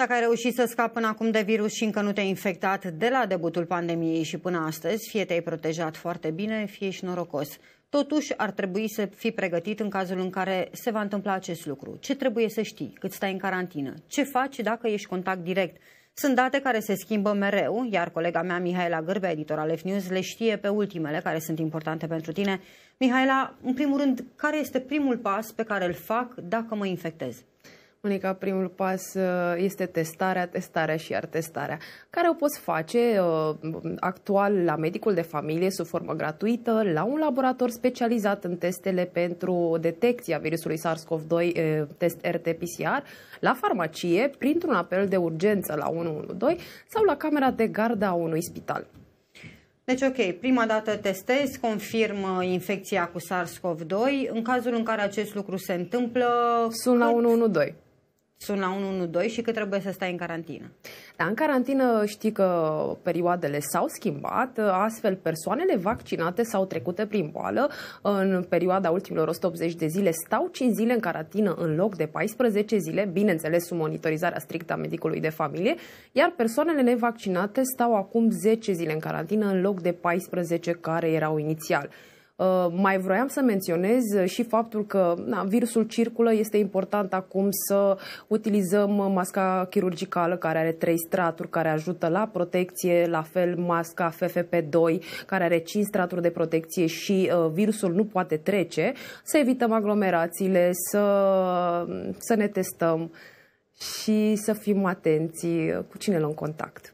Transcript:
Dacă ai reușit să scapi până acum de virus și încă nu te-ai infectat de la debutul pandemiei și până astăzi, fie te-ai protejat foarte bine, fie ești norocos. Totuși, ar trebui să fii pregătit în cazul în care se va întâmpla acest lucru. Ce trebuie să știi? Cât stai în carantină? Ce faci dacă ești contact direct? Sunt date care se schimbă mereu, iar colega mea, Mihaela Gârbe, editor al FNews, news le știe pe ultimele care sunt importante pentru tine. Mihaela, în primul rând, care este primul pas pe care îl fac dacă mă infectez? spune că primul pas uh, este testarea, testarea și iar testarea, care o poți face uh, actual la medicul de familie sub formă gratuită, la un laborator specializat în testele pentru detecția virusului SARS-CoV-2, uh, test RT-PCR, la farmacie, printr-un apel de urgență la 112 sau la camera de gardă a unui spital. Deci, ok, prima dată testez, confirm infecția cu SARS-CoV-2. În cazul în care acest lucru se întâmplă... Sun la 112 sun la 112 și că trebuie să stai în carantină. Da, în carantină știi că perioadele s-au schimbat, astfel persoanele vaccinate sau trecute prin boală în perioada ultimilor 180 de zile stau 5 zile în carantină în loc de 14 zile, bineînțeles sub monitorizarea strictă a medicului de familie, iar persoanele nevaccinate stau acum 10 zile în carantină în loc de 14 care erau inițial. Uh, mai vroiam să menționez uh, și faptul că na, virusul circulă, este important acum să utilizăm masca chirurgicală care are trei straturi, care ajută la protecție, la fel masca FFP2 care are cinci straturi de protecție și uh, virusul nu poate trece, să evităm aglomerațiile, să, să ne testăm și să fim atenți cu cine luăm contact.